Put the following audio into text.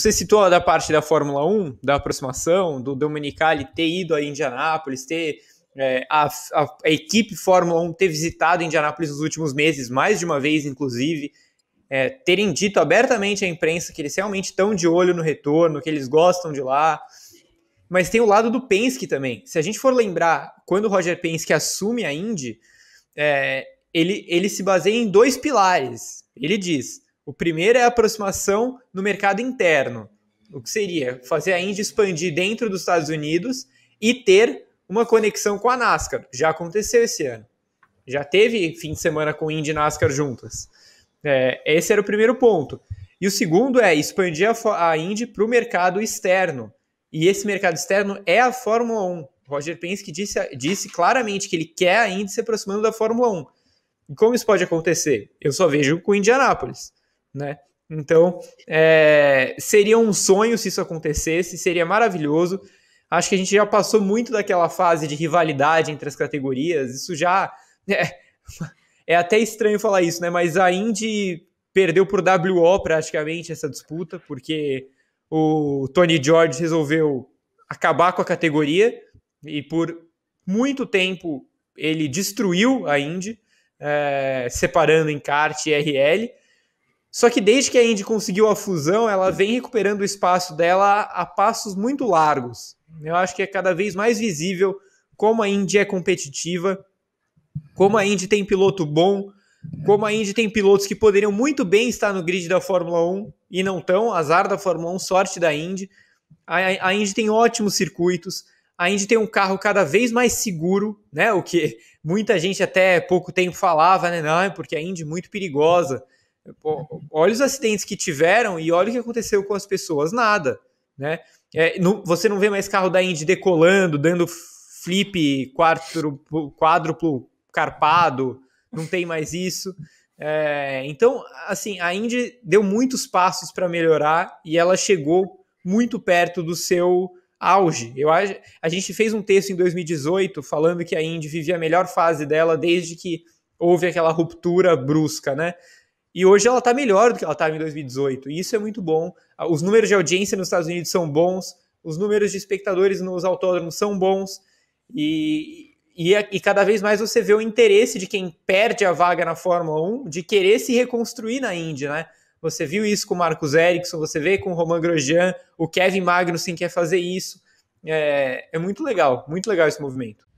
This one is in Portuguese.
Você citou da parte da Fórmula 1, da aproximação, do Domenicali ter ido a Indianápolis, ter é, a, a, a, equipe Fórmula 1 ter visitado Indianápolis nos últimos meses, mais de uma vez, inclusive, é, terem dito abertamente à imprensa que eles realmente estão de olho no retorno, que eles gostam de lá. Mas tem o lado do Penske também. Se a gente for lembrar, quando o Roger Penske assume a Indy, é, ele, ele se baseia em dois pilares. Ele diz o primeiro é a aproximação no mercado interno, o que seria fazer a Indy expandir dentro dos Estados Unidos e ter uma conexão com a NASCAR. Já aconteceu esse ano. Já teve fim de semana com Indy e NASCAR juntas. É, esse era o primeiro ponto. E o segundo é expandir a, a Indy para o mercado externo. E esse mercado externo é a Fórmula 1. Roger Penske disse, disse claramente que ele quer a Indy se aproximando da Fórmula 1. E como isso pode acontecer? Eu só vejo com Indianápolis né? Então, é, seria um sonho se isso acontecesse, seria maravilhoso. Acho que a gente já passou muito daquela fase de rivalidade entre as categorias. Isso já. É, é até estranho falar isso, né? Mas a Indy perdeu por WO praticamente essa disputa, porque o Tony George resolveu acabar com a categoria e por muito tempo ele destruiu a Indy, é, separando kart e RL. Só que desde que a Indy conseguiu a fusão, ela vem recuperando o espaço dela a passos muito largos. Eu acho que é cada vez mais visível como a Indy é competitiva, como a Indy tem piloto bom, como a Indy tem pilotos que poderiam muito bem estar no grid da Fórmula 1 e não tão, azar da Fórmula 1, sorte da Indy. A, Indy tem ótimos circuitos, a Indy tem um carro cada vez mais seguro, né? O que muita gente até pouco tempo falava, né? Não, é porque a Indy é muito perigosa. Olha os acidentes que tiveram e olha o que aconteceu com as pessoas, nada, né? É, você não vê mais carro da Indy decolando, dando flip quádruplo, quadruplo carpado, não tem mais isso. É, então, assim, a Indy deu muitos passos para melhorar e ela chegou muito perto do seu auge. Eu, a, a gente fez um texto em 2018 falando que a Indy vivia a melhor fase dela desde que houve aquela ruptura brusca, né? E hoje ela está melhor do que ela estava tá em 2018, e isso é muito bom. Ah, os números de audiência nos Estados Unidos são bons, os números de espectadores nos autódromos são bons, e, e, e, cada vez mais você vê o interesse de quem perde a vaga na Fórmula 1 de querer se reconstruir na Indy, né? Você viu isso com o Marcos Ericsson, você vê com o Romain Grosjean, o Kevin Magnussen quer fazer isso. É, é muito legal, muito legal esse movimento.